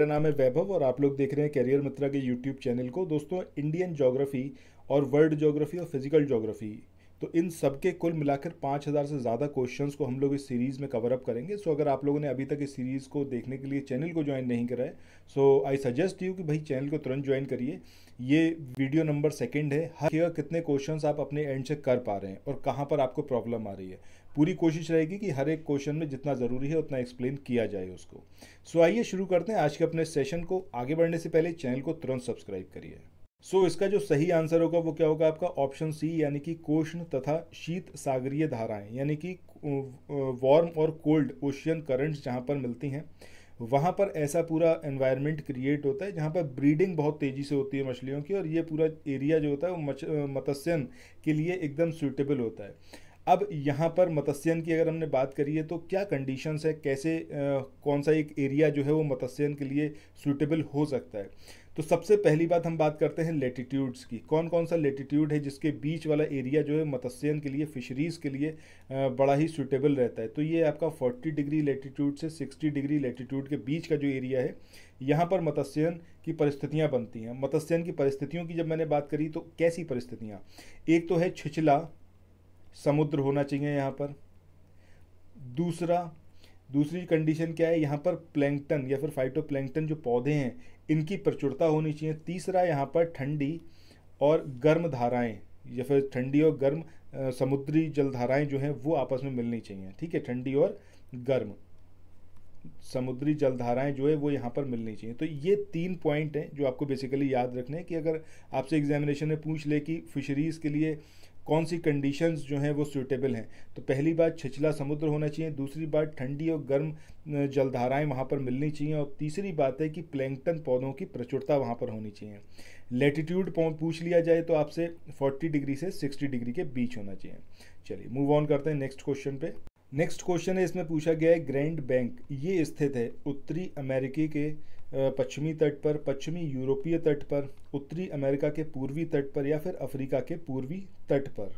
मेरा नाम है वैभव और आप लोग देख रहे हैं कैरियर मित्रा के यूट्यूब चैनल को दोस्तों इंडियन जोग्राफी और वर्ल्ड जोग्राफी और फिजिकल जोग्राफी तो इन सब के कुल मिलाकर 5000 हज़ार से ज़्यादा क्वेश्चंस को हम लोग इस सीरीज़ में कवर अप करेंगे सो अगर आप लोगों ने अभी तक इस सीरीज़ को देखने के लिए चैनल को ज्वाइन नहीं करा है सो आई सजेस्ट यू कि भाई चैनल को तुरंत ज्वाइन करिए ये वीडियो नंबर सेकंड है हर कितने क्वेश्चंस आप अपने एंड से कर पा रहे हैं और कहाँ पर आपको प्रॉब्लम आ रही है पूरी कोशिश रहेगी कि हर एक क्वेश्चन में जितना ज़रूरी है उतना एक्सप्लेन किया जाए उसको सो आइए शुरू करते हैं आज के अपने सेशन को आगे बढ़ने से पहले चैनल को तुरंत सब्सक्राइब करिए सो so, इसका जो सही आंसर होगा वो क्या होगा आपका ऑप्शन सी यानी कि कोष्ण तथा शीत सागरीय धाराएं यानी कि वार्म और कोल्ड ओशियन करंट्स जहाँ पर मिलती हैं वहाँ पर ऐसा पूरा एनवायरनमेंट क्रिएट होता है जहाँ पर ब्रीडिंग बहुत तेज़ी से होती है मछलियों की और ये पूरा एरिया जो होता है वो मत्स्यन के लिए एकदम सूटेबल होता है अब यहाँ पर मत्स्यन की अगर हमने बात करी है तो क्या कंडीशंस है कैसे आ, कौन सा एक एरिया जो है वो मत्स्यन के लिए सूटेबल हो सकता है तो सबसे पहली बात हम बात करते हैं लेटीट्यूड्स की कौन कौन सा लेटीट्यूड है जिसके बीच वाला एरिया जो है मत्स्यन के लिए फिशरीज़ के लिए बड़ा ही सूटेबल रहता है तो ये आपका 40 डिग्री लेटीट्यूड से 60 डिग्री लेटीट्यूड के बीच का जो एरिया है यहाँ पर मत्स्यन की परिस्थितियाँ बनती हैं मत्स्यन की परिस्थितियों की जब मैंने बात करी तो कैसी परिस्थितियाँ एक तो है छिछला समुद्र होना चाहिए यहाँ पर दूसरा दूसरी कंडीशन क्या है यहाँ पर प्लैंकटन या फिर फाइटोप्लैंकटन जो पौधे हैं इनकी प्रचुरता होनी चाहिए तीसरा यहाँ पर ठंडी और गर्म धाराएं या फिर ठंडी और गर्म समुद्री जल धाराएँ जो हैं वो आपस में मिलनी चाहिए ठीक है ठंडी और गर्म समुद्री जल धाराएं जो है वो यहाँ पर मिलनी चाहिए तो ये तीन पॉइंट हैं जो आपको बेसिकली याद रखने हैं कि अगर आपसे एग्जामिनेशन में पूछ ले कि फिशरीज़ के लिए कौन सी कंडीशंस जो हैं वो सूटेबल हैं तो पहली बात छिछला समुद्र होना चाहिए दूसरी बात ठंडी और गर्म जलधाराएं वहाँ पर मिलनी चाहिए और तीसरी बात है कि प्लैंकटन पौधों की प्रचुरता वहाँ पर होनी चाहिए लेटीट्यूड पूछ लिया जाए तो आपसे 40 डिग्री से 60 डिग्री के बीच होना चाहिए चलिए मूव ऑन करते हैं नेक्स्ट क्वेश्चन पे नेक्स्ट क्वेश्चन है इसमें पूछा गया है ग्रैंड बैंक ये स्थित है उत्तरी अमेरिकी के पश्चिमी तट पर पश्चिमी यूरोपीय तट पर उत्तरी अमेरिका के पूर्वी तट पर या फिर अफ्रीका के पूर्वी तट पर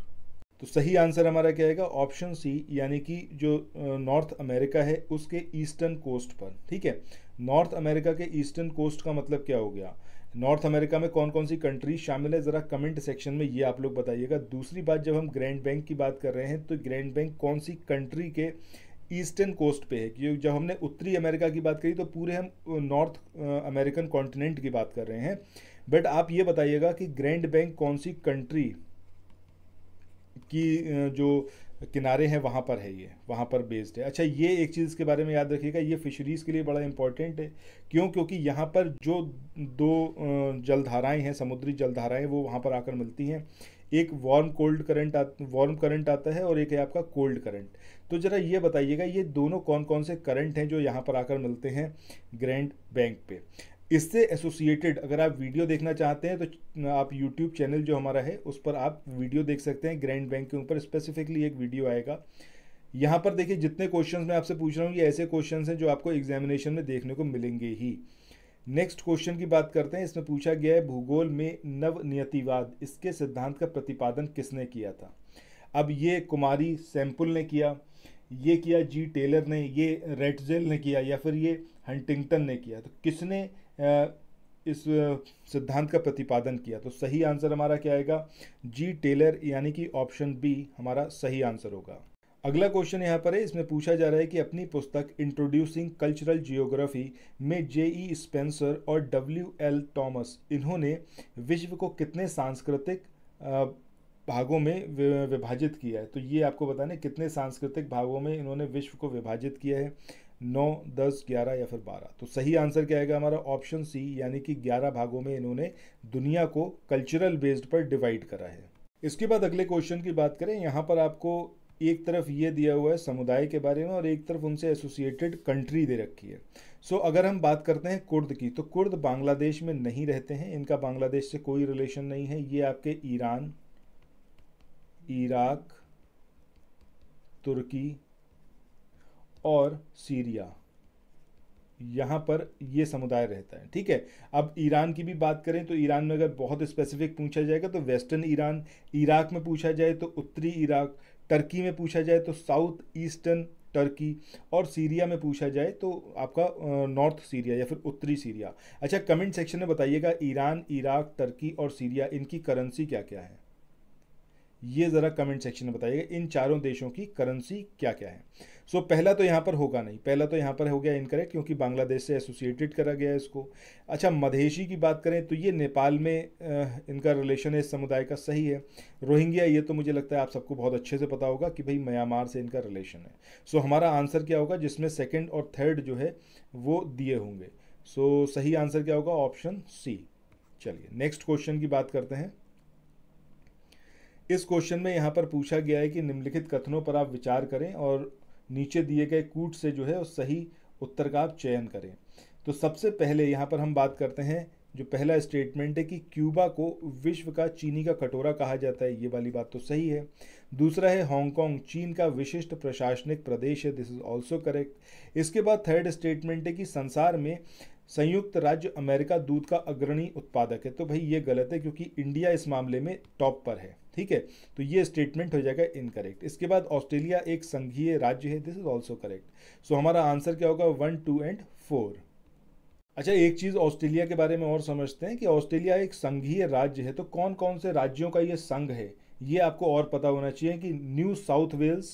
तो सही आंसर हमारा क्या आएगा ऑप्शन सी यानी कि जो नॉर्थ अमेरिका है उसके ईस्टर्न कोस्ट पर ठीक है नॉर्थ अमेरिका के ईस्टर्न कोस्ट का मतलब क्या हो गया नॉर्थ अमेरिका में कौन कौन सी कंट्रीज शामिल है ज़रा कमेंट सेक्शन में ये आप लोग बताइएगा दूसरी बात जब हम ग्रैंड बैंक की बात कर रहे हैं तो ग्रैंड बैंक कौन सी कंट्री के ईस्टर्न कोस्ट पे है कि जब हमने उत्तरी अमेरिका की बात करी तो पूरे हम नॉर्थ अमेरिकन कॉन्टिनेंट की बात कर रहे हैं बट आप ये बताइएगा कि ग्रैंड बैंक कौन सी कंट्री की जो किनारे हैं वहाँ पर है ये वहाँ पर बेस्ड है अच्छा ये एक चीज़ के बारे में याद रखिएगा ये फिशरीज़ के लिए बड़ा इंपॉर्टेंट है क्यों क्योंकि यहाँ पर जो दो जलधाराएँ हैं समुद्री जलधाराएँ वो वहाँ पर आकर मिलती हैं एक warm cold current warm current आता है और एक है आपका कोल्ड करंट तो ज़रा ये बताइएगा ये दोनों कौन कौन से करंट हैं जो यहाँ पर आकर मिलते हैं ग्रैंड बैंक पे इससे एसोसिएटेड अगर आप वीडियो देखना चाहते हैं तो आप यूट्यूब चैनल जो हमारा है उस पर आप वीडियो देख सकते हैं ग्रैंड बैंक के ऊपर स्पेसिफिकली एक वीडियो आएगा यहाँ पर देखिए जितने क्वेश्चन मैं आपसे पूछ रहा हूँ ये ऐसे क्वेश्चन हैं जो आपको एग्जामिनेशन में देखने को मिलेंगे ही नेक्स्ट क्वेश्चन की बात करते हैं इसमें पूछा गया है भूगोल में नव नियतिवाद इसके सिद्धांत का प्रतिपादन किसने किया था अब ये कुमारी सैम्पल ने किया ये किया जी टेलर ने ये रेटजेल ने किया या फिर ये हंटिंगटन ने किया तो किसने इस सिद्धांत का प्रतिपादन किया तो सही आंसर हमारा क्या आएगा जी टेलर यानी कि ऑप्शन बी हमारा सही आंसर होगा अगला क्वेश्चन यहाँ पर है इसमें पूछा जा रहा है कि अपनी पुस्तक इंट्रोड्यूसिंग कल्चरल जियोग्राफी में जे ई स्पेंसर और डब्ल्यू एल टॉमस इन्होंने विश्व को कितने सांस्कृतिक भागों में विभाजित किया है तो ये आपको बताने कितने सांस्कृतिक भागों में इन्होंने विश्व को विभाजित किया है नौ दस ग्यारह या फिर बारह तो सही आंसर क्या आएगा हमारा ऑप्शन सी यानी कि ग्यारह भागों में इन्होंने दुनिया को कल्चरल बेस्ड पर डिवाइड करा है इसके बाद अगले क्वेश्चन की बात करें यहाँ पर आपको एक तरफ ये दिया हुआ है समुदाय के बारे में और एक तरफ उनसे एसोसिएटेड कंट्री दे रखी है सो so, अगर हम बात करते हैं कुर्द की तो कुर्द बांग्लादेश में नहीं रहते हैं इनका बांग्लादेश से कोई रिलेशन नहीं है ये आपके ईरान इराक तुर्की और सीरिया यहाँ पर ये समुदाय रहता है ठीक है अब ईरान की भी बात करें तो ईरान में अगर बहुत स्पेसिफिक पूछा जाएगा तो वेस्टर्न ईरान इराक में पूछा जाए तो उत्तरी इराक टर्की में पूछा जाए तो साउथ ईस्टर्न टर्की और सीरिया में पूछा जाए तो आपका नॉर्थ सीरिया या फिर उत्तरी सीरिया अच्छा कमेंट सेक्शन में बताइएगा ईरान इराक टर्की और सीरिया इनकी करेंसी क्या क्या है ये ज़रा कमेंट सेक्शन में बताइएगा इन चारों देशों की करेंसी क्या क्या है सो so, पहला तो यहाँ पर होगा नहीं पहला तो यहाँ पर हो गया इनकरेक्ट क्योंकि बांग्लादेश से एसोसिएटेड करा गया है इसको अच्छा मधेशी की बात करें तो ये नेपाल में इनका रिलेशन है इस समुदाय का सही है रोहिंग्या ये तो मुझे लगता है आप सबको बहुत अच्छे से पता होगा कि भाई म्यांमार से इनका रिलेशन है सो so, हमारा आंसर क्या होगा जिसमें सेकेंड और थर्ड जो है वो दिए होंगे सो so, सही आंसर क्या होगा ऑप्शन सी चलिए नेक्स्ट क्वेश्चन की बात करते हैं इस क्वेश्चन में यहाँ पर पूछा गया है कि निम्नलिखित कथनों पर आप विचार करें और नीचे दिए गए कूट से जो है उस सही उत्तर का आप चयन करें तो सबसे पहले यहाँ पर हम बात करते हैं जो पहला स्टेटमेंट है कि क्यूबा को विश्व का चीनी का कटोरा कहा जाता है ये वाली बात तो सही है दूसरा है हांगकांग चीन का विशिष्ट प्रशासनिक प्रदेश है दिस इज़ ऑल्सो करेक्ट इसके बाद थर्ड स्टेटमेंट है कि संसार में संयुक्त राज्य अमेरिका दूध का अग्रणी उत्पादक है तो भाई ये गलत है क्योंकि इंडिया इस मामले में टॉप पर है ठीक है तो ये स्टेटमेंट हो जाएगा इनकरेक्ट इसके बाद ऑस्ट्रेलिया एक संघीय राज्य है this is also correct so हमारा आंसर क्या होगा वन टू एंड फोर अच्छा एक चीज़ ऑस्ट्रेलिया के बारे में और समझते हैं कि ऑस्ट्रेलिया एक संघीय राज्य है तो कौन कौन से राज्यों का ये संघ है ये आपको और पता होना चाहिए कि New South Wales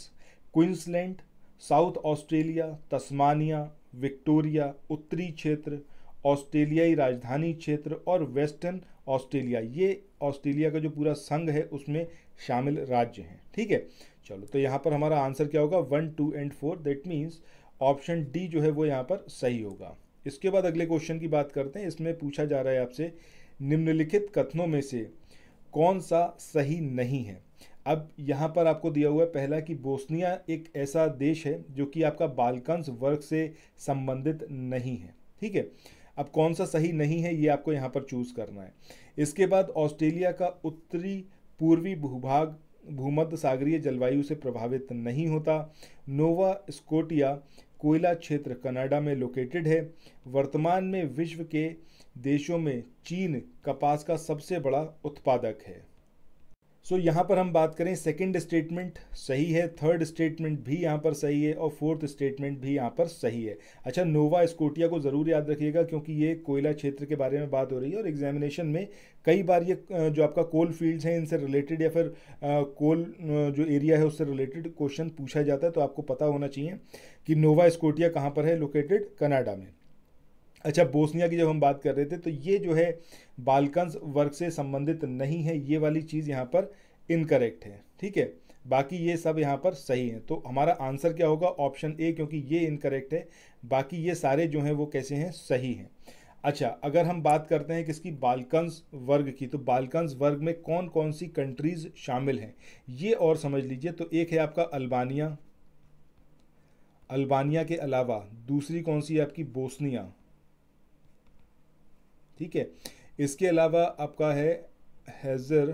Queensland South Australia Tasmania Victoria उत्तरी क्षेत्र ऑस्ट्रेलियाई राजधानी क्षेत्र और वेस्टर्न ऑस्ट्रेलिया ये ऑस्ट्रेलिया का जो पूरा संघ है उसमें शामिल राज्य हैं ठीक है चलो तो यहाँ पर हमारा आंसर क्या होगा one two and four that means option D जो है वो यहाँ पर सही होगा इसके बाद अगले क्वेश्चन की बात करते हैं इसमें पूछा जा रहा है आपसे निम्नलिखित कथनों में से कौन सा सही नहीं है अब यहाँ पर आपको दिया हुआ है पहला कि बोस्निया एक ऐसा देश है जो कि आपका बालकंस वर्ग से संबंधित नहीं है ठीक है अब कौन सा सही नहीं है ये आपको यहाँ पर चूज़ करना है इसके बाद ऑस्ट्रेलिया का उत्तरी पूर्वी भूभाग भूमध्य सागरीय जलवायु से प्रभावित नहीं होता नोवा स्कोटिया कोयला क्षेत्र कनाडा में लोकेटेड है वर्तमान में विश्व के देशों में चीन कपास का सबसे बड़ा उत्पादक है सो so, यहाँ पर हम बात करें सेकंड स्टेटमेंट सही है थर्ड स्टेटमेंट भी यहाँ पर सही है और फोर्थ स्टेटमेंट भी यहाँ पर सही है अच्छा नोवा स्कोटिया को ज़रूर याद रखिएगा क्योंकि ये कोयला क्षेत्र के बारे में बात हो रही है और एग्जामिनेशन में कई बार ये जो आपका कोल फील्ड्स हैं इनसे रिलेटेड या फिर कोल जो एरिया है उससे रिलेटेड क्वेश्चन पूछा जाता है तो आपको पता होना चाहिए कि नोवा स्कोटिया कहाँ पर है लोकेटेड कनाडा में अच्छा बोस्निया की जब हम बात कर रहे थे तो ये जो है बालकंस वर्ग से संबंधित नहीं है ये वाली चीज़ यहाँ पर इनकरेक्ट है ठीक है बाकी ये सब यहाँ पर सही है तो हमारा आंसर क्या होगा ऑप्शन ए क्योंकि ये इनकरेक्ट है बाकी ये सारे जो हैं वो कैसे हैं सही हैं अच्छा अगर हम बात करते हैं किसकी बालकन्स वर्ग की तो बालकंस वर्ग में कौन कौन सी कंट्रीज़ शामिल हैं ये और समझ लीजिए तो एक है आपका अल्बानिया अल्बानिया के अलावा दूसरी कौन सी है आपकी बोस्निया ठीक है इसके अलावा आपका है हैज़र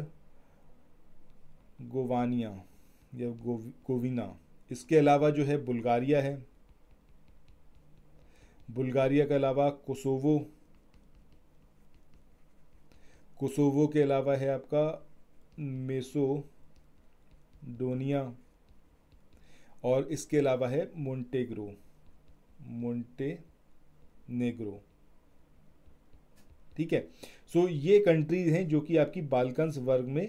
गोवानिया या गोविना इसके अलावा जो है बुल्गारिया है बुल्गारिया के अलावा कोसोवो कोसोवो के अलावा है आपका मेसोडोनिया और इसके अलावा है मोंटेग्रो मोंटे नेग्रो ठीक है सो so, ये कंट्रीज हैं जो कि आपकी बालकंस वर्ग में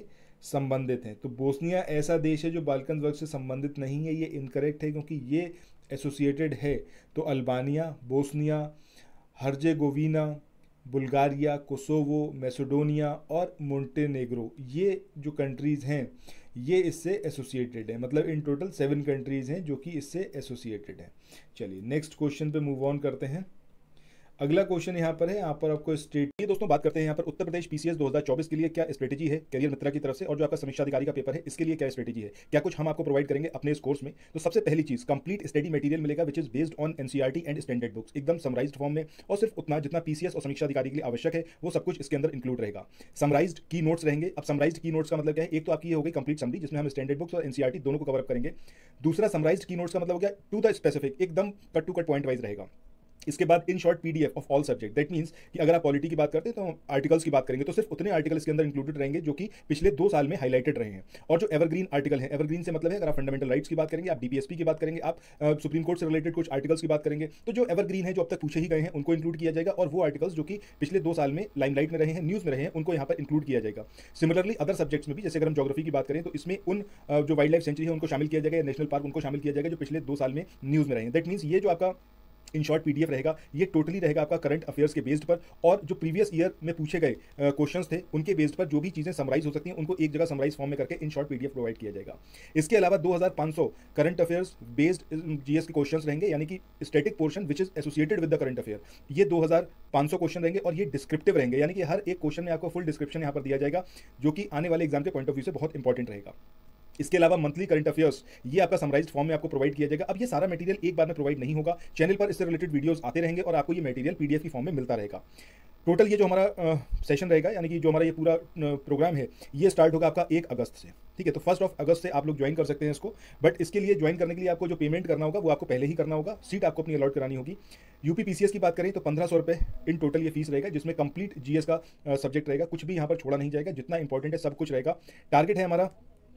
संबंधित हैं तो बोस्निया ऐसा देश है जो बालकंस वर्ग से संबंधित नहीं है ये इनकरेक्ट है क्योंकि ये एसोसिएटेड है तो Albania Bosnia Herzegovina Bulgaria Kosovo Macedonia और मोन्टेनेग्रो ये जो कंट्रीज़ हैं ये इससे एसोसिएटेड है मतलब इन टोटल सेवन कंट्रीज़ हैं जो कि इससे एसोसिएटेड हैं चलिए नेक्स्ट क्वेश्चन पे मूव ऑन करते हैं अगला क्वेश्चन यहाँ पर है यहाँ पर आपको स्टेट ये दोस्तों बात करते हैं यहाँ पर उत्तर प्रदेश पीसीएस 2024 के लिए क्या स्ट्रेटेजी है करियर मित्रा की तरफ से और जो आपका समीक्षा अधिकारी का पेपर है इसके लिए क्या स्ट्रेटेजी है क्या कुछ हम आपको प्रोवाइड करेंगे अपने इस कोर्स में तो सबसे पहली चीज कंप्लीट स्टडी मटीरियल मिलेगा which is based on NCERT and standard books एकदम समराइज फॉर्म में और सिर्फ उतना जितना पीसीएस और समीक्षा अधिकारी के लिए आवश्यक है वो सब कुछ इसके अंदर इंक्लूड रहेगा समराइज की नोट्स रहेंगे अब समराइज की नोट्स का मतलब क्या है एक तो आपकी होगी कंप्लीट समरी जिसमें हम स्टैंडर्ड बुक्स और एनसीआरटी e दोनों को कवरअप करेंगे दूसरा समराइज की नोट्स का मतलब हो गया टू द स्पेसिफिक एकदम cut to cut point wise रहेगा इसके बाद in short F of all subject that means कि अगर आप पॉलिटी की बात करते हैं तो आर्टिकल्स की बात करेंगे तो सिर्फ उतने आर्टिकल इसके अंदर इंक्लूडेड रहेंगे जो कि पिछले दो साल में हाईलाइटेड रहे हैं और जो एवरग्रीन आर्टिकल है एवरग्रीन से मतलब है अगर आप फंडामेंटल राइट्स की बात करेंगे आप डीपीएसपी की बात करेंगे आप सुप्रीम कोर्ट से रिलेटेड कुछ आर्टिकल्स की बात करेंगे तो जो एवरग्रीन है जो अब तक पूछे ही गए हैं उनको इंक्लूड किया जाएगा और वो आर्टिकल्स जो कि पिछले दो साल में लाइमलाइट में रहे हैं न्यूज़ में रहे हैं उनको यहाँ पर इंक्लूड किया जाएगा सिमिलरली अदर सब्जेक्ट्स में भी जैसे अगर हम जोग्राफी की बात करें तो इसमें उन जो वाइल्ड लाइफ सेंचुरी है उनको शामिल किया जाएगा या नेशनल पार्क उनको शामिल किया जाएगा जो पिछले दो साल में न्यूज़ में रहे हैं दैट मीन्स ये जो आपका इन शॉर्ट पीडीएफ रहेगा ये टोटली रहेगा आपका करंट अफेयर्स के बेस्ड पर और जो प्रीवियस ईयर में पूछे गए क्वेश्चन थे उनके बेस्ड पर जो भी चीज़ें समराइज हो सकती हैं उनको एक जगह समराइज फॉर्म में करके इन शॉर्ट पीडीएफ प्रोवाइड किया जाएगा इसके अलावा 2500 करंट अफेयर्स बेस्ड जीएस के क्वेश्चन रहेंगे यानी कि static portion which is associated with the current affair ये सौ क्वेश्चन रहेंगे और ये डिस्क्रिप्टिव रहेंगे यानी कि हर एक क्वेश्चन में आपको फुल डिस्क्रिप्शन यहाँ पर दिया जाएगा जो कि आने वाले एग्जाम के पॉइंट ऑफ व्यू से बहुत इंपॉर्टेंट रहेगा इसके अलावा मंथली करंट अफेयर्स ये आपका समराइज फॉर्म में आपको प्रोवाइड किया जाएगा अब ये सारा मटेरियल एक बार में प्रोवाइड नहीं होगा चैनल पर इससे रिलेटेड वीडियोस आते रहेंगे और आपको ये मटेरियल पीडीएफ की फॉर्म में मिलता रहेगा टोटल ये जो हमारा सेशन रहेगा यानी कि जो हमारा ये पूरा प्रोग्राम है ये स्टार्ट होगा आपका एक अगस्त से ठीक है तो फर्स्ट ऑफ अगस्त से आप लोग ज्वाइन कर सकते हैं इसको बट इसके लिए ज्वाइन करने के लिए आपको जो पेमेंट करना होगा वो आपको पहले ही करना होगा सीट आपको अपनी अलॉट करानी होगी यूपी की बात करें तो पंद्रह सौ रुपये इन टोटल ये फीस रहेगा जिसमें कंप्लीट जीएस का सब्जेक्ट रहेगा कुछ भी यहाँ पर छोड़ा नहीं जाएगा जितना इंपॉर्टेंट है सब कुछ रहेगा टारगेट है हमारा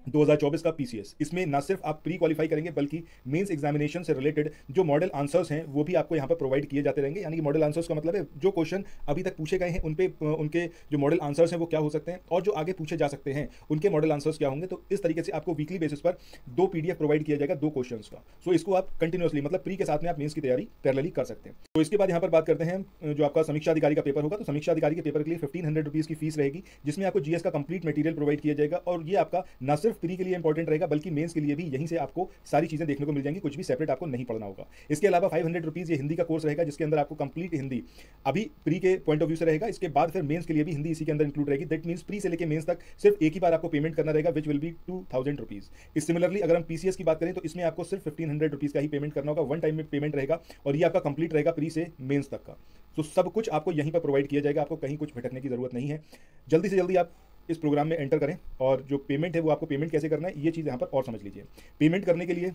2024 का पीसीएस इसमें ना सिर्फ आप प्री क्वालिफाई करेंगे बल्कि मेंस एग्जामिनेशन से रिलेटेड जो मॉडल आंसर्स हैं वो भी आपको यहाँ पर प्रोवाइड किए जाते रहेंगे यानी कि मॉडल आंसर्स का मतलब है जो क्वेश्चन अभी तक पूछे गए हैं उन पे उनके जो मॉडल आंसर्स हैं वो क्या हो सकते हैं और जो आगे पूछे जा सकते हैं उनके मॉडल आंसर्स क्या होंगे तो इस तरीके से आपको वीकली बेसिस पर दो पी प्रोवाइड किया जाएगा दो क्वेश्चन का सो so इसको आप कंटिन्यूसली मतलब प्री के साथ में आप मेन्स की तैयारी पैरलली कर सकते हैं तो इसके बाद यहाँ पर बात करते हैं जो आपका समीक्षा अधिकारी का पेपर होगा तो समीक्षा अधिकारी के पेपर के लिए फिफ्टीन हंड्रेड रुपीज़ की फीस रहेगी जिसमें आपको जीएस का कंप्लीट मेटीरियल प्रोवाइड किया जाएगा और ये आपका न सिर्फ सिर्फ प्री के लिए इंपॉर्टेंट रहेगा बल्कि मेंस के लिए भी यहीं से आपको सारी चीज़ें देखने को मिल जाएंगी कुछ भी सेपरेट आपको नहीं पढ़ना होगा इसके अलावा फाइव हंड्रेड रुपीज़ ये हिंदी का कोर्स रहेगा जिसके अंदर आपको कंप्लीट हिंदी अभी प्री के पॉइंट ऑफ व्यू से रहेगा इसके बाद फिर मेन्स के लिए भी हिंदी इसी के अंदर इंक्लूड रहेगी दट मीन्स प्री से लेकर मेन्स तक सिर्फ एक ही बार आपको पेमेंट करना रहेगा which will be two thousand rupees similarly अगर हम पीसीएस की बात करें तो इसमें आपको सिर्फ फिफ्टीन हंड्रेड रुपीज़ का ही पेमेंट करना होगा वन टाइम में पेमेंट रहेगा और ये आपका कंप्लीट रहेगा प्री से मेन्स तक का तो सब कुछ आपको यहीं पर प्रोवाइड किया जाएगा आपको कहीं कुछ भटकने की जरूरत नहीं है जल्दी से जल्दी आप इस प्रोग्राम में एंटर करें और जो पेमेंट है वो आपको पेमेंट कैसे करना है ये चीज़ यहाँ पर और समझ लीजिए पेमेंट करने के लिए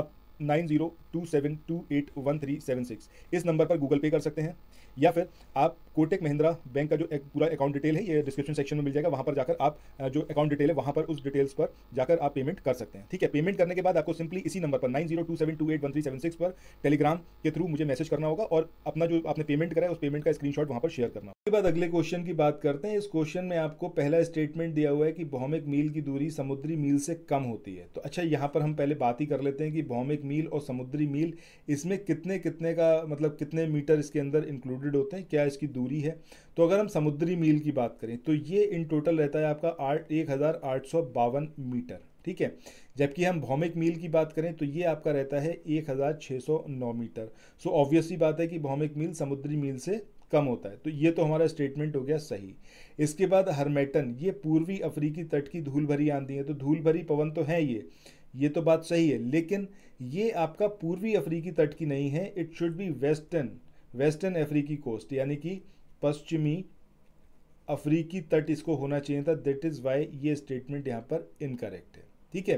आप nine zero two seven two eight one three seven six इस नंबर पर गूगल पे कर सकते हैं या फिर आप कोटेक महिंद्रा बैंक का जो एक पूरा अकाउंट डिटेल है ये डिस्क्रिप्शन सेक्शन में मिल जाएगा वहाँ पर जाकर आप जो अकाउंट डिटेल है वहाँ पर उस डिटेल्स पर जाकर आप पेमेंट कर सकते हैं ठीक है पेमेंट करने के बाद आपको सिंपली इसी नंबर पर nine zero two seven two eight one three seven six पर टेलीग्राम के थ्रू मुझे मैसेज करना होगा और अपना जो आपने पेमेंट करा है उस पेमेंट का स्क्रीन वहां पर शेयर करना उसके बाद अगले क्वेश्चन की बात करते हैं इस क्वेश्चन में आपको पहला स्टेटमेंट दिया हुआ है कि भौमिक मील की दूरी समुद्री मील से कम होती है तो अच्छा यहाँ पर हम पहले बात ही कर लेते हैं कि भौमिक मील और समुद्री मील इसमें कितने कितने का मतलब कितने मीटर इसके अंदर इंक्लूडेड होते हैं क्या इसकी दूरी है तो अगर हम समुद्री मील की बात करें तो ये इन टोटल रहता है आपका आठ मीटर ठीक है जबकि हम भौमिक मील की बात करें तो ये आपका रहता है एक मीटर सो ऑब्वियसली बात है कि भौमिक मील समुद्री मील से कम होता है तो ये तो हमारा स्टेटमेंट हो गया सही इसके बाद हरमेटन ये पूर्वी अफ्रीकी तट की धूल भरी आंधी है तो धूल भरी पवन तो है ये ये तो बात सही है लेकिन ये आपका पूर्वी अफ्रीकी तट की नहीं है it should be western western अफ्रीकी कोस्ट यानी कि पश्चिमी अफ्रीकी तट इसको होना चाहिए था दैट इज़ वाई ये स्टेटमेंट यहाँ पर इनकरेक्ट है ठीक है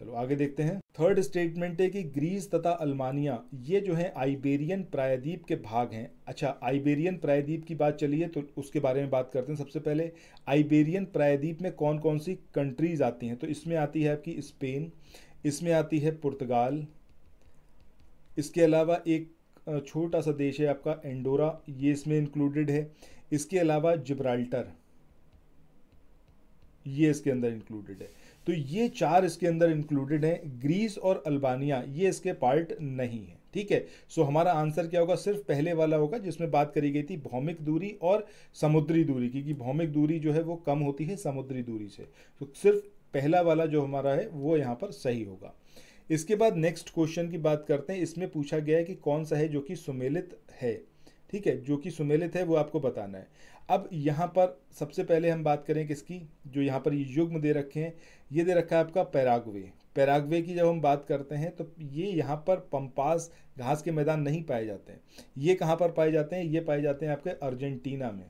चलो आगे देखते हैं थर्ड स्टेटमेंट है कि ग्रीस तथा अल्मानिया ये जो है आइबेरियन प्रायद्वीप के भाग हैं अच्छा आइबेरियन प्रायद्वीप की बात चलिए तो उसके बारे में बात करते हैं सबसे पहले आइबेरियन प्रायद्वीप में कौन कौन सी कंट्रीज आती हैं तो इसमें आती है आपकी स्पेन इसमें आती है पुर्तगाल इसके अलावा एक छोटा सा देश है आपका एंडोरा ये इसमें इंक्लूडेड है इसके अलावा जिब्राल्टर ये इसके अंदर इंक्लूडेड है तो ये चार इसके अंदर इंक्लूडेड हैं ग्रीस और अल्बानिया ये इसके पार्ट नहीं है ठीक है सो हमारा आंसर क्या होगा सिर्फ पहले वाला होगा जिसमें बात करी गई थी भौमिक दूरी और समुद्री दूरी क्योंकि भौमिक दूरी जो है वो कम होती है समुद्री दूरी से तो सिर्फ पहला वाला जो हमारा है वो यहाँ पर सही होगा इसके बाद नेक्स्ट क्वेश्चन की बात करते हैं इसमें पूछा गया है कि कौन सा है जो कि सुमेलित है ठीक है जो कि सुमेलित है वो आपको बताना है अब यहाँ पर सबसे पहले हम बात करें किसकी जो यहाँ पर युग्म दे रखे हैं ये दे रखा है आपका पैरागवे पैरागवे की जब हम बात करते हैं तो ये यहाँ पर पंपास घास के मैदान नहीं पाए जाते हैं ये कहाँ पर पाए जाते हैं ये पाए जाते हैं आपके अर्जेंटीना में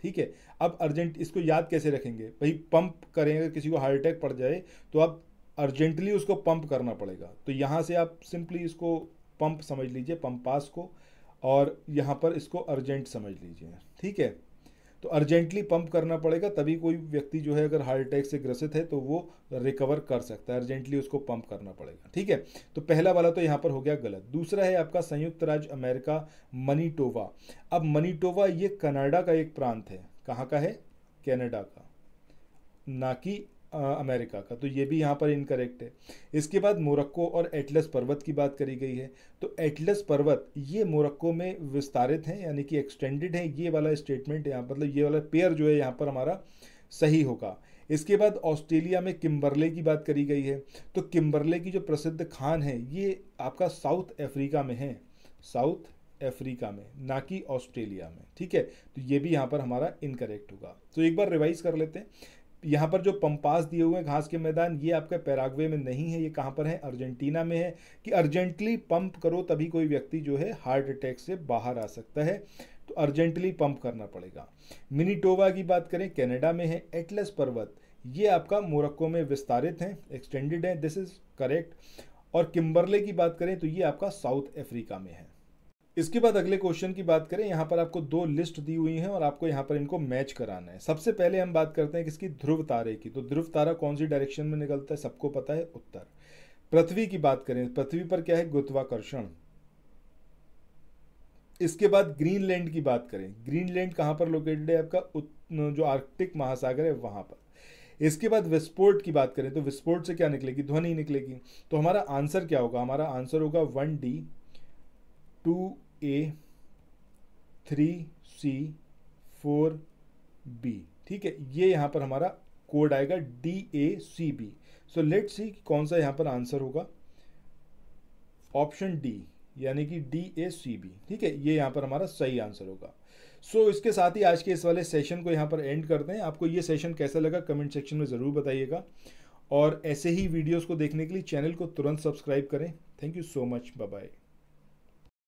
ठीक है अब अर्जेंट इसको याद कैसे रखेंगे भाई पंप करें अगर किसी को हार्ट अटैक पड़ जाए तो आप अर्जेंटली उसको पंप करना पड़ेगा तो यहाँ से आप सिंपली इसको पंप समझ लीजिए पंप पास को और यहाँ पर इसको अर्जेंट समझ लीजिए ठीक है तो अर्जेंटली पंप करना पड़ेगा तभी कोई व्यक्ति जो है अगर हार्ट अटैक से ग्रसित है तो वो रिकवर कर सकता है अर्जेंटली उसको पंप करना पड़ेगा ठीक है तो पहला वाला तो यहाँ पर हो गया गलत दूसरा है आपका संयुक्त राज्य अमेरिका मनीटोवा अब मनीटोवा ये कनाडा का एक प्रांत है कहाँ का है कैनेडा का ना कि अमेरिका का तो ये भी यहाँ पर इनकरेक्ट है इसके बाद मोरक्को और एटलस पर्वत की बात करी गई है तो एटलस पर्वत ये मोरक्को में विस्तारित हैं यानी कि एक्सटेंडेड है ये वाला स्टेटमेंट यहाँ मतलब ये वाला पेयर जो है यहाँ पर हमारा सही होगा इसके बाद ऑस्ट्रेलिया में किम्बरले की बात करी गई है तो किम्बरले की जो प्रसिद्ध खान है ये आपका साउथ अफ्रीका में है साउथ अफ्रीका में ना कि ऑस्ट्रेलिया में ठीक है तो ये भी यहाँ पर हमारा इनकरेक्ट होगा तो एक बार रिवाइज कर लेते हैं यहाँ पर जो पंपास दिए हुए हैं घास के मैदान ये आपके पैरागवे में नहीं है ये कहाँ पर है अर्जेंटीना में है कि अर्जेंटली पंप करो तभी कोई व्यक्ति जो है हार्ट अटैक से बाहर आ सकता है तो अर्जेंटली पंप करना पड़ेगा मिनीटोवा की बात करें कनाडा में है एटलस पर्वत ये आपका मोरक्को में विस्तारित हैं एक्सटेंडेड हैं दिस इज़ करेक्ट और किम्बरले की बात करें तो ये आपका साउथ अफ्रीका में है इसके बाद अगले क्वेश्चन की बात करें यहाँ पर आपको दो लिस्ट दी हुई हैं और आपको यहाँ पर इनको मैच कराना है सबसे पहले हम बात करते हैं किसकी ध्रुव तारे की तो ध्रुव तारा कौन सी डायरेक्शन में निकलता है सबको पता है उत्तर पृथ्वी की बात करें पृथ्वी पर क्या है गुरुत्वाकर्षण इसके बाद ग्रीनलैंड की बात करें ग्रीनलैंड कहां पर लोकेटेड है आपका जो आर्कटिक महासागर है वहां पर इसके बाद विस्फोट की बात करें तो विस्फोट से क्या निकलेगी ध्वनि निकलेगी तो हमारा आंसर क्या होगा हमारा आंसर होगा one D two A three C four B ठीक है ये यहाँ पर हमारा कोड आएगा D A C B so let see कौन सा यहाँ पर आंसर होगा ऑप्शन डी यानी कि डी ए सी बी ठीक है ये यहाँ पर हमारा सही आंसर होगा सो so, इसके साथ ही आज के इस वाले सेशन को यहाँ पर एंड करते हैं आपको ये सेशन कैसा लगा कमेंट सेक्शन में ज़रूर बताइएगा और ऐसे ही वीडियोस को देखने के लिए चैनल को तुरंत सब्सक्राइब करें thank you so much bye bye